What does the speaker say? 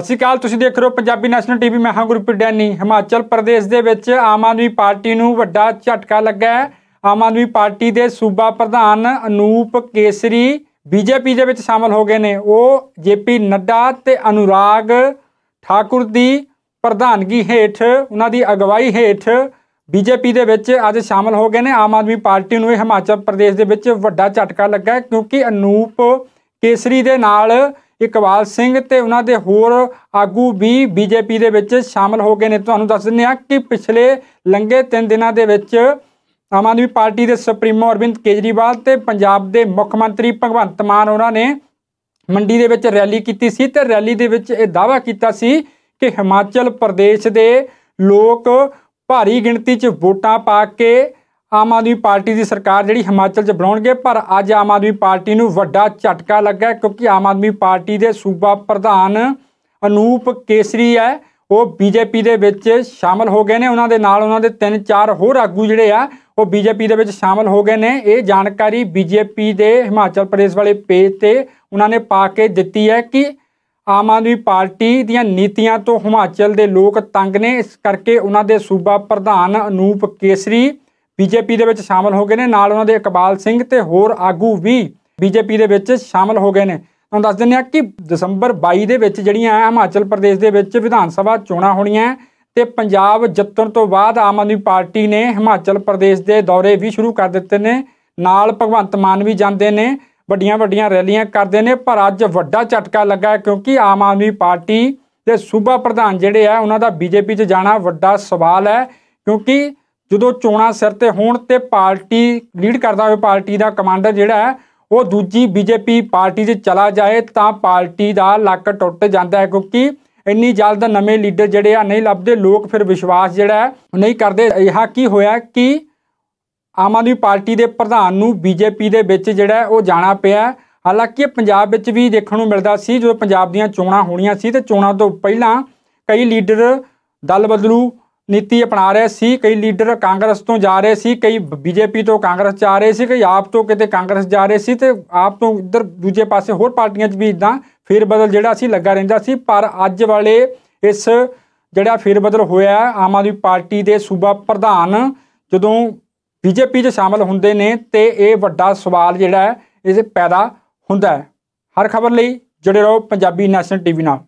ਸਤਿ ਸ਼੍ਰੀ ਅਕਾਲ ਤੁਸੀਂ ਦੇਖ ਰਹੇ ਹੋ ਪੰਜਾਬੀ ਨੈਸ਼ਨਲ ਟੀਵੀ ਮੈਂ ਹਾਂ ਗੁਰਪ੍ਰੀਤ ਡੈਨੀ ਹਿਮਾਚਲ ਪ੍ਰਦੇਸ਼ ਦੇ ਵਿੱਚ ਆਮ ਆਦਮੀ ਪਾਰਟੀ ਨੂੰ ਵੱਡਾ ਝਟਕਾ ਲੱਗਾ ਹੈ ਆਮ ਆਦਮੀ ਪਾਰਟੀ ਦੇ ਸੂਬਾ ਪ੍ਰਧਾਨ ਅਨੂਪ ਕੇਸਰੀ ਬੀਜੇਪੀ ਦੇ ਵਿੱਚ ਸ਼ਾਮਲ ਹੋ ਗਏ ਨੇ ਉਹ ਜੇਪੀ ਨੱਡਾ ਤੇ ਅਨੁਰਾਗ ਠਾਕੁਰ ਦੀ ਪ੍ਰਧਾਨਗੀ ਹੇਠ ਉਹਨਾਂ ਦੀ ਅਗਵਾਈ ਹੇਠ ਬੀਜੇਪੀ ਦੇ ਵਿੱਚ ਅੱਜ ਸ਼ਾਮਲ ਹੋ ਗਏ ਨੇ ਆਮ ਆਦਮੀ ਪਾਰਟੀ ਨੂੰ ਇਹ ਹਿਮਾਚਲ ਪ੍ਰਦੇਸ਼ ਦੇ ਵਿੱਚ ਵੱਡਾ ਝਟਕਾ ਲੱਗਾ ਕਿਉਂਕਿ ਅਨੂਪ ਕੇਸਰੀ ਦੇ ਨਾਲ ਇਕਬਾਲ ਸਿੰਘ ਤੇ ਉਹਨਾਂ ਦੇ ਹੋਰ ਆਗੂ ਵੀ ਬੀਜੇਪੀ ਦੇ ਵਿੱਚ ਸ਼ਾਮਲ ਹੋ ਗਏ ਨੇ ਤੁਹਾਨੂੰ ਦੱਸ ਦਿੰਦੇ ਆ ਕਿ ਪਿਛਲੇ ਲੰਗੇ 3 ਦਿਨਾਂ ਦੇ ਵਿੱਚ ਆਮ ਆਦਮੀ ਪਾਰਟੀ ਦੇ ਸੁਪਰੀਮੋ ਅਰਵਿੰਦ ਕੇਜਰੀਵਾਲ ਤੇ ਪੰਜਾਬ ਦੇ ਮੁੱਖ ਮੰਤਰੀ ਭਗਵੰਤ ਮਾਨ ਉਹਨਾਂ ਨੇ ਮੰਡੀ ਦੇ ਵਿੱਚ ਰੈਲੀ ਕੀਤੀ ਸੀ ਤੇ ਰੈਲੀ ਦੇ ਵਿੱਚ ਇਹ ਦਾਵਾ ਕੀਤਾ ਸੀ ਕਿ ਹਿਮਾਚਲ ਪ੍ਰਦੇਸ਼ ਦੇ ਲੋਕ ਭਾਰੀ ਗਿਣਤੀ 'ਚ ਵੋਟਾਂ ਪਾ ਕੇ ਆਮ ਆਦਮੀ ਪਾਰਟੀ ਦੀ ਸਰਕਾਰ ਜਿਹੜੀ ਹਿਮਾਚਲ 'ਚ ਬਣਾਉਣਗੇ ਪਰ ਅੱਜ ਆਮ ਆਦਮੀ ਪਾਰਟੀ ਨੂੰ ਵੱਡਾ ਝਟਕਾ ਲੱਗਾ ਕਿਉਂਕਿ ਆਮ ਆਦਮੀ ਪਾਰਟੀ ਦੇ ਸੂਬਾ ਪ੍ਰਧਾਨ ਅਨੂਪ ਕੇਸਰੀ ਹੈ ਉਹ ਬੀਜੇਪੀ ਦੇ ਵਿੱਚ ਸ਼ਾਮਲ ਹੋ ਗਏ ਨੇ ਉਹਨਾਂ ਦੇ ਨਾਲ ਉਹਨਾਂ ਦੇ 3-4 ਹੋਰ ਆਗੂ ਜਿਹੜੇ ਆ ਉਹ ਬੀਜੇਪੀ ਦੇ ਵਿੱਚ ਸ਼ਾਮਲ ਹੋ ਗਏ ਨੇ ਇਹ ਜਾਣਕਾਰੀ ਬੀਜੇਪੀ ਦੇ ਹਿਮਾਚਲ ਪ੍ਰਦੇਸ਼ ਵਾਲੇ ਪੇਜ ਤੇ ਉਹਨਾਂ ਨੇ ਪਾ ਕੇ ਦਿੱਤੀ ਹੈ ਕਿ ਆਮ ਆਦਮੀ ਪਾਰਟੀ ਦੀਆਂ ਨੀਤੀਆਂ ਤੋਂ ਹਿਮਾਚਲ ਦੇ ਲੋਕ ਤੰਗ ਨੇ ਇਸ ਕਰਕੇ ਉਹਨਾਂ ਦੇ ਸੂਬਾ ਪ੍ਰਧਾਨ ਅਨੂਪ ਕੇਸਰੀ ਬੀਜੇਪੀ ਦੇ ਵਿੱਚ ਸ਼ਾਮਲ ਹੋ ਗਏ ਨੇ ਨਾਲ ਉਹਨਾਂ ਦੇ ਇਕਬਾਲ ਸਿੰਘ ਤੇ ਹੋਰ ਆਗੂ ਵੀ ਬੀਜੇਪੀ ਦੇ ਵਿੱਚ ਸ਼ਾਮਲ ਹੋ ਗਏ ਨੇ ਤੁਹਾਨੂੰ ਦੱਸ ਦਿੰਦੇ ਆ ਕਿ ਦਸੰਬਰ 22 ਦੇ ਵਿੱਚ ਜਿਹੜੀਆਂ ਹਿਮਾਚਲ ਪ੍ਰਦੇਸ਼ ਦੇ ਵਿੱਚ ਵਿਧਾਨ ਸਭਾ ਚੋਣਾਂ ਹੋਣੀਆਂ ਤੇ ਪੰਜਾਬ ਜਿੱਤਣ ਤੋਂ ਬਾਅਦ ਆਮ ਆਦਮੀ ਪਾਰਟੀ ਨੇ ਹਿਮਾਚਲ ਪ੍ਰਦੇਸ਼ ਦੇ ਦੌਰੇ ਵੀ ਸ਼ੁਰੂ ਕਰ ਦਿੱਤੇ ਨੇ ਨਾਲ ਭਗਵੰਤ ਮਾਨ ਵੀ ਜਾਂਦੇ ਨੇ ਵੱਡੀਆਂ ਵੱਡੀਆਂ ਰੈਲੀਆਂ ਕਰਦੇ ਨੇ ਪਰ ਅੱਜ ਵੱਡਾ ਝਟਕਾ ਲੱਗਾ ਕਿਉਂਕਿ ਆਮ ਆਦਮੀ ਪਾਰਟੀ ਦੇ ਸੂਬਾ ਪ੍ਰਧਾਨ ਜਿਹੜੇ ਆ ਉਹਨਾਂ ਦਾ ਬੀਜੇਪੀ 'ਚ ਜਾਣਾ ਵੱਡਾ ਸਵਾਲ ਹੈ ਕਿਉਂਕਿ ਜਦੋਂ ਚੋਣਾ ਸਿਰ ਤੇ ਹੋਣ ਤੇ ਪਾਰਟੀ ਲੀਡ ਕਰਦਾ ਹੋਵੇ ਪਾਰਟੀ ਦਾ ਕਮਾਂਡਰ ਜਿਹੜਾ ਹੈ ਉਹ ਦੂਜੀ ਬੀਜੇਪੀ ਪਾਰਟੀ 'ਚ ਚਲਾ ਜਾਏ ਤਾਂ ਪਾਰਟੀ ਦਾ ਲੱਕ ਟੁੱਟ ਜਾਂਦਾ ਹੈ ਕਿਉਂਕਿ ਇੰਨੀ ਜਲਦ ਨਵੇਂ ਲੀਡਰ ਜਿਹੜੇ ਆ ਨਹੀਂ ਲੱਭਦੇ ਲੋਕ ਫਿਰ ਵਿਸ਼ਵਾਸ ਜਿਹੜਾ ਨਹੀਂ ਕਰਦੇ ਇਹ ਕੀ ਹੋਇਆ ਕਿ ਆਮ ਆਦਮੀ ਪਾਰਟੀ ਦੇ ਪ੍ਰਧਾਨ ਨੂੰ ਬੀਜੇਪੀ ਦੇ ਵਿੱਚ ਜਿਹੜਾ ਉਹ ਜਾਣਾ ਪਿਆ ਹਾਲਾਂਕਿ ਪੰਜਾਬ ਵਿੱਚ ਵੀ ਦੇਖਣ ਨੂੰ ਮਿਲਦਾ ਸੀ ਜਦੋਂ ਪੰਜਾਬ ਦੀਆਂ ਚੋਣਾਂ ਹੋਣੀਆਂ ਸੀ ਤੇ ਚੋਣਾਂ ਤੋਂ ਪਹਿਲਾਂ ਕਈ ਲੀਡਰ ਦਲ ਬਦਲੂ ਨੀਤੀ ਅਪਣਾ ਰਹੇ ਸੀ ਕਈ ਲੀਡਰ ਕਾਂਗਰਸ ਤੋਂ ਜਾ ਰਹੇ ਸੀ ਕਈ ਬੀਜੇਪੀ ਤੋਂ ਕਾਂਗਰਸ ਜਾ ਰਹੇ ਸੀ ਕਈ ਆਪ ਤੋਂ ਕਿਤੇ ਕਾਂਗਰਸ ਜਾ ਰਹੇ ਸੀ ਤੇ ਆਪ ਤੋਂ ਇੱਧਰ ਦੂਜੇ ਪਾਸੇ ਹੋਰ ਪਾਰਟੀਆਂ 'ਚ ਵੀ ਇਦਾਂ ਫੇਰ ਬਦਲ ਜਿਹੜਾ ਸੀ ਲੱਗਾ ਰਹਿੰਦਾ ਸੀ ਪਰ ਅੱਜ ਵਾਲੇ ਇਸ ਜਿਹੜਾ ਫੇਰ ਬਦਲ ਹੋਇਆ ਆਮ ਆਦਮੀ ਪਾਰਟੀ ਦੇ ਸੂਬਾ ਪ੍ਰਧਾਨ ਜਦੋਂ ਬੀਜੇਪੀ 'ਚ ਸ਼ਾਮਲ ਹੁੰਦੇ ਨੇ ਤੇ ਇਹ ਵੱਡਾ ਸਵਾਲ ਜਿਹੜਾ ਹੈ ਇਹ ਪੈਦਾ ਹੁੰਦਾ ਹੈ ਹਰ ਖਬਰ ਲਈ ਜੁੜੇ ਰਹੋ ਪੰਜਾਬੀ ਨੈਸ਼ਨਲ ਟੀਵੀ ਨਾਲ